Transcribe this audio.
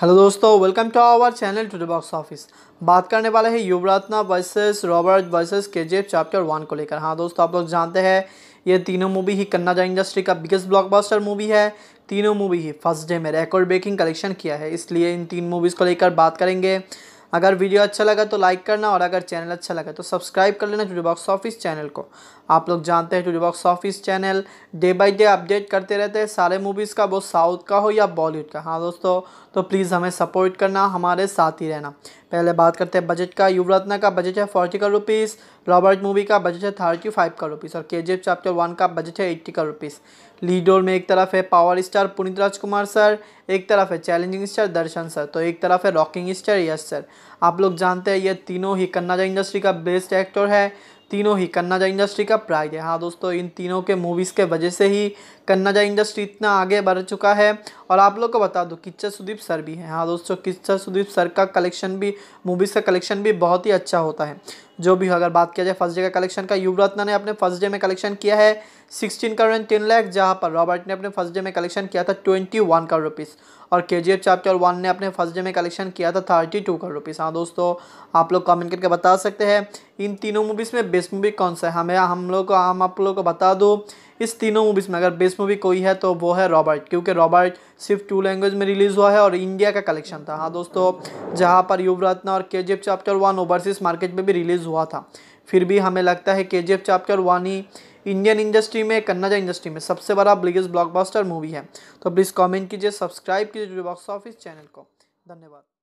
hello दोस्तों welcome to our channel to box office बात करने वाले हैं Yuvarathna versus Robert versus KGF chapter one को लेकर हाँ दोस्तों आप लोग जानते हैं ये तीनों मूवी ही कन्नाजा इंडस्ट्री का बिगेस्ट ब्लॉकबस्टर मूवी है तीनों मूवी ही फर्स्ट डे में रिकॉर्ड ब्रेकिंग कलेक्शन किया है इसलिए इन तीन मूवीज़ को लेकर बात करेंगे अगर वीडियो अच्छा लगा तो लाइक करना और अगर चैनल अच्छा लगा तो सब्सक्राइब कर लेना टूडी बॉक्स ऑफिस चैनल को आप लोग जानते हैं today box office channel day by day update करते रहते हैं सारे मूवीज़ का वो साउथ का हो या बॉलीवुड का हाँ दोस्तों तो प्लीज़ हमें सपोर्ट करना हमारे साथ ही रहना पहले बात करते हैं बजट का युवरत्ना का बजट है फोर्टी का रुपीज़ रॉबर्ट मूवी का बजट है थर्टी फाइव का रुपीज़ और के चैप्टर वन का बजट है एट्टी का रुपीज़ लीडोर में एक तरफ है power star Puneeth Rajkumar sir एक तरफ है चैलेंजिंग स्टार दर्शन सर तो एक तरफ है रॉकिंग स्टार यश सर आप लोग जानते हैं ये तीनों ही कन्नाजा इंडस्ट्री का बेस्ट एक्टर है तीनों ही कन्नाजा इंडस्ट्री का प्राइज है हाँ दोस्तों इन तीनों के मूवीज़ के वजह से ही कन्नाजा इंडस्ट्री इतना आगे बढ़ चुका है और आप लोग को बता दूँ किच्चा सुदीप सर भी हैं हाँ दोस्तों किच्चा सुदीप सर का कलेक्शन भी मूवीज़ का कलेक्शन भी बहुत ही अच्छा होता है जो भी अगर बात किया जाए फर्स्ट डे का कलेक्शन का युवरत्ना ने अपने फर्स्ट डे में कलेक्शन किया है sixteen crore and ten lakh जहाँ पर रॉबर्ट ने अपने फर्स्ट डे में कलेक्शन किया था ट्वेंटी वन करोड़ रुपीज़ और के जी एफ चैप्टर वन ने अपने फर्स्ट डे में कलेक्शन किया था थर्टी टू करोड़ रुपीज़ हाँ दोस्तों आप लोग कमेंट करके बता सकते हैं इन तीनों मूवीज़ में बेस्ट मूवी कौन सा है हमें हम लोग को हम आप लोग को बता दो इस तीनों मूवीज़ में अगर बेस्ट मूवी कोई है तो वो है रॉबर्ट क्योंकि रॉबर्ट सिर्फ टू लैंग्वेज में रिलीज़ हुआ है और इंडिया का कलेक्शन था हाँ दोस्तों जहाँ पर युवरत्न और के चैप्टर वन ओवरसीज़ मार्केट में भी रिलीज़ हुआ था फिर भी हमें लगता है के चैप्टर वन ही इंडियन इंडस्ट्री में कन्नाजा इंडस्ट्री में सबसे बड़ा बिगेस्ट ब्लॉकबस्टर मूवी है तो प्लीज़ कमेंट कीजिए सब्सक्राइब कीजिए बॉक्स ऑफिस चैनल को धन्यवाद